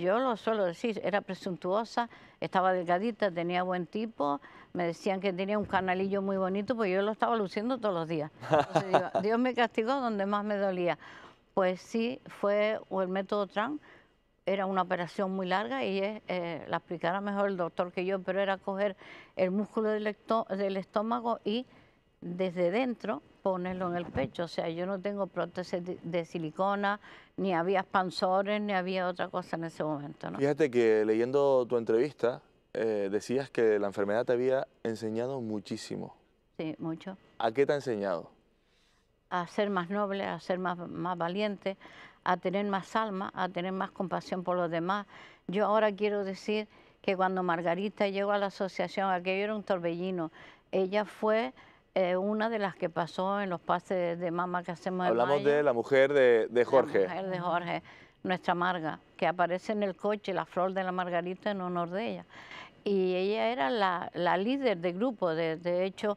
yo lo suelo decir, era presuntuosa, estaba delgadita, tenía buen tipo, me decían que tenía un canalillo muy bonito, pues yo lo estaba luciendo todos los días. Dios me castigó donde más me dolía. Pues sí, fue el método Tran, era una operación muy larga y eh, la explicara mejor el doctor que yo, pero era coger el músculo del, del estómago y desde dentro, ponerlo en el pecho. O sea, yo no tengo prótesis de, silicona, ni había expansores, ni había otra cosa en ese momento. Fíjate que leyendo tu entrevista, eh, decías que la enfermedad te había enseñado muchísimo. Sí, mucho. ¿A qué te ha enseñado? A ser más noble, a ser más, más valiente, a tener más alma, a tener más compasión por los demás. Yo ahora quiero decir que cuando Margarita llegó a la asociación, aquello era un torbellino. Ella fue es eh, una de las que pasó en los pases de mamá que hacemos Hablamos de la mujer de, de Jorge. La mujer de Jorge, nuestra Marga, que aparece en el coche la flor de la margarita en honor de ella. Y ella era la, la líder del grupo, de, de hecho,